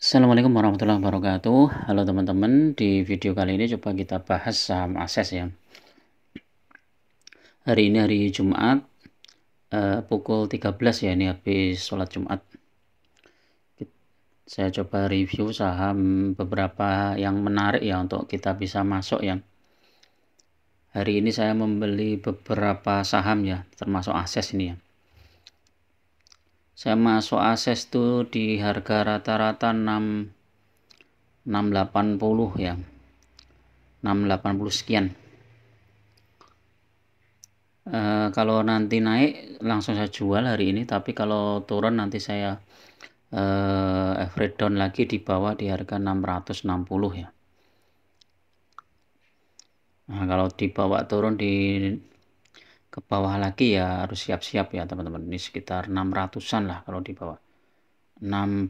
Assalamualaikum warahmatullahi wabarakatuh Halo teman-teman di video kali ini coba kita bahas saham ases ya Hari ini hari Jumat eh, pukul 13 ya ini habis sholat Jumat saya coba review saham beberapa yang menarik ya untuk kita bisa masuk ya hari ini saya membeli beberapa saham ya termasuk ases ini ya saya masuk akses tuh di harga rata-rata 6 680 ya 680 sekian Uh, kalau nanti naik langsung saya jual hari ini tapi kalau turun nanti saya uh, average down lagi di bawah di harga 660 ya nah, kalau dibawa turun di ke bawah lagi ya harus siap-siap ya teman-teman ini sekitar 600an lah kalau di bawah 640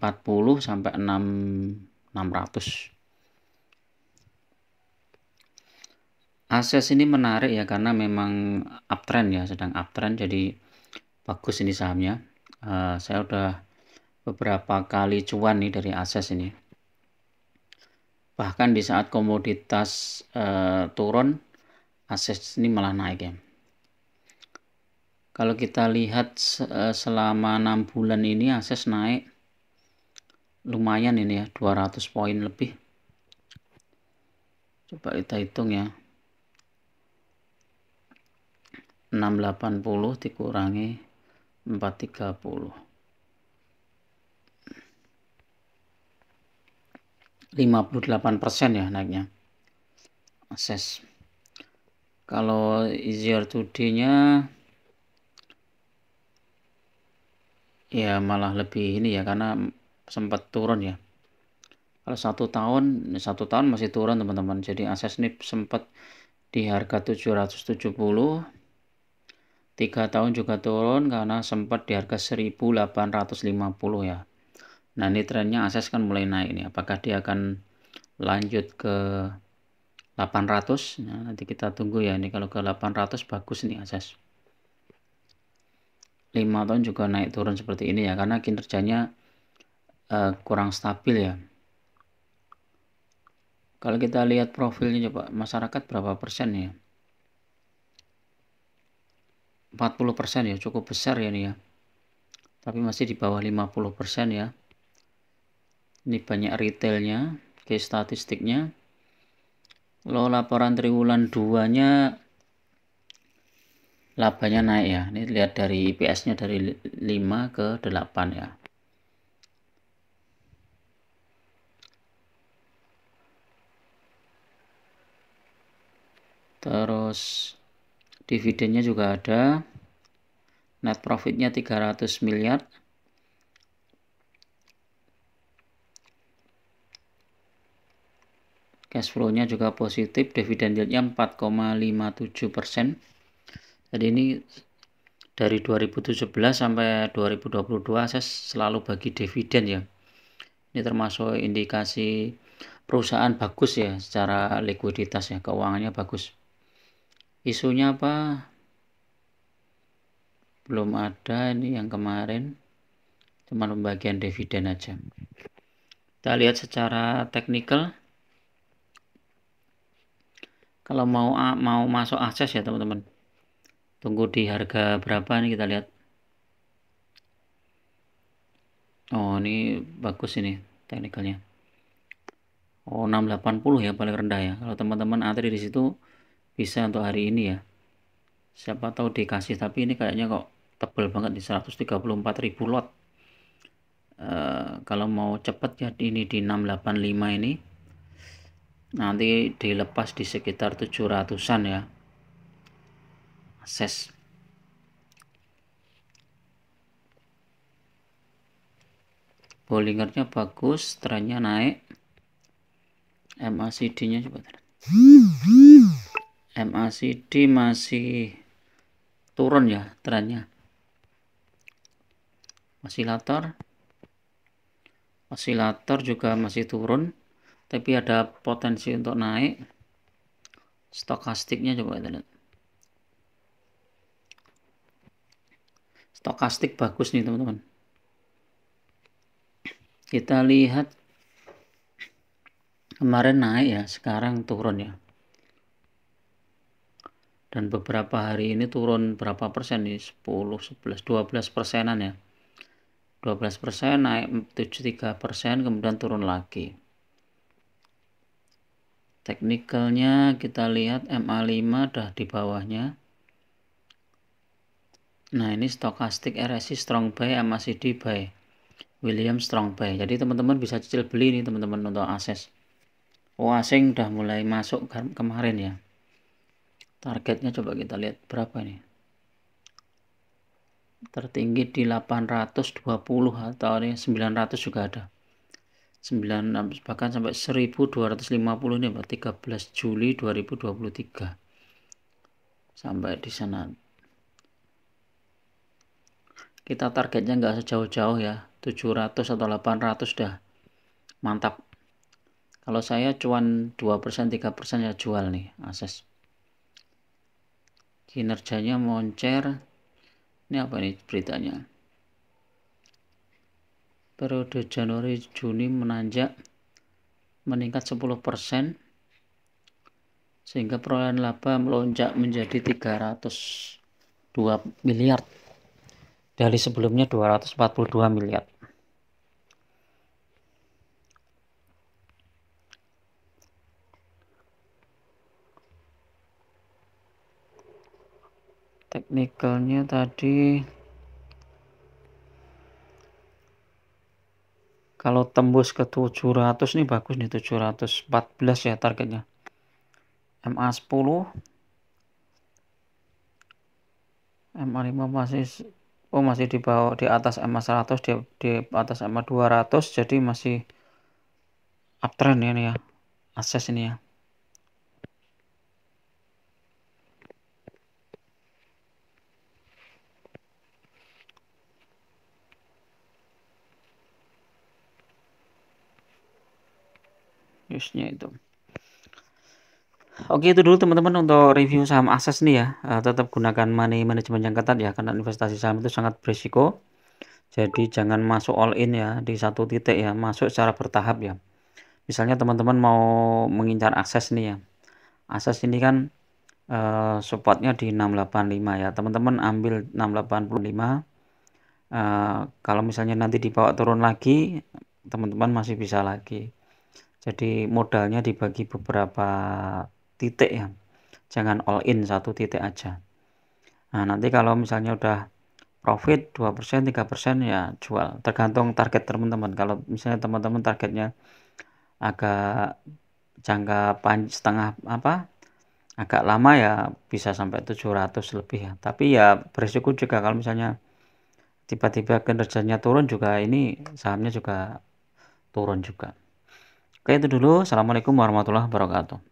sampai 6 600 Ases ini menarik ya karena memang uptrend ya sedang uptrend jadi bagus ini sahamnya uh, saya udah beberapa kali cuan nih dari Ases ini bahkan di saat komoditas uh, turun Ases ini malah naik ya kalau kita lihat eh, selama 6 bulan ini akses naik lumayan ini ya 200 poin lebih coba kita hitung ya 680 dikurangi 430 58% ya naiknya akses kalau easier today nya ya malah lebih ini ya karena sempat turun ya kalau satu tahun satu tahun masih turun teman-teman jadi ases ini sempat di harga 770 tiga tahun juga turun karena sempat di harga 1850 ya nah ini trennya ases kan mulai naik nih apakah dia akan lanjut ke 800 nah, nanti kita tunggu ya ini kalau ke 800 bagus nih ases lima tahun juga naik turun seperti ini ya karena kinerjanya uh, kurang stabil ya kalau kita lihat profilnya coba masyarakat berapa persen ya 40 persen ya cukup besar ya ini ya tapi masih di bawah 50 persen ya ini banyak retailnya ke statistiknya lo laporan triwulan 2 nya labanya naik ya ini lihat dari IPS nya dari 5 ke 8 ya terus dividennya juga ada net profitnya 300 miliar cash flow-nya juga positif dividen yieldnya 4,57 persen jadi ini dari 2017 sampai 2022 saya selalu bagi dividen ya ini termasuk indikasi perusahaan bagus ya secara likuiditas ya keuangannya bagus isunya apa belum ada ini yang kemarin cuma pembagian dividen aja kita lihat secara teknikal kalau mau mau masuk akses ya teman-teman tunggu di harga berapa ini kita lihat oh ini bagus ini teknikalnya oh 680 ya paling rendah ya kalau teman-teman antri di situ bisa untuk hari ini ya siapa tahu dikasih tapi ini kayaknya kok tebel banget di 134.000 lot Uh, kalau mau cepat ya ini di 685 ini nanti dilepas di sekitar 700-an ya akses Bollingernya bagus, trennya naik. MACD-nya coba MACD masih turun ya trennya. osilator osilator juga masih turun, tapi ada potensi untuk naik. Stokastiknya coba kita lihat. stokastik bagus nih teman-teman kita lihat kemarin naik ya sekarang turun ya dan beberapa hari ini turun berapa persen nih 10 11 12 persenan ya 12 persen naik 73 persen kemudian turun lagi teknikalnya kita lihat MA5 dah di bawahnya Nah ini stokastik RSI strong buy MACD buy William strong buy jadi teman-teman bisa cicil beli nih teman-teman untuk akses e Oh asing e udah mulai masuk kemarin ya targetnya coba kita lihat berapa nih tertinggi di 820 atau ini 900 juga ada 9 bahkan sampai 1250 ini 13 Juli 2023 sampai di sana kita targetnya nggak sejauh-jauh ya 700 atau 800 dah mantap kalau saya cuan 2% 3% ya jual nih akses kinerjanya moncer ini apa nih beritanya periode Januari Juni menanjak meningkat 10% sehingga perolehan laba melonjak menjadi 302 miliar dari sebelumnya 242 miliar. Teknikalnya tadi kalau tembus ke 700 nih bagus nih 714 ya targetnya. MA10 MA5 masih oh masih di bawah di atas MA 100 di, di atas MA 200 jadi masih uptrend ini ya akses ini ya Yusnya itu. Oke itu dulu teman-teman untuk review saham Ases nih ya. Eh, tetap gunakan money management yang ketat ya karena investasi saham itu sangat berisiko. Jadi jangan masuk all in ya di satu titik ya, masuk secara bertahap ya. Misalnya teman-teman mau mengincar akses nih ya. Akses ini kan uh, supportnya di 685 ya. Teman-teman ambil 685. Uh, eh, kalau misalnya nanti dibawa turun lagi, teman-teman masih bisa lagi. Jadi modalnya dibagi beberapa titik ya jangan all in satu titik aja nah nanti kalau misalnya udah profit 2% 3% ya jual tergantung target teman-teman kalau misalnya teman-teman targetnya agak jangka panjang setengah apa agak lama ya bisa sampai 700 lebih ya tapi ya berisiko juga kalau misalnya tiba-tiba kinerjanya turun juga ini sahamnya juga turun juga oke itu dulu assalamualaikum warahmatullahi wabarakatuh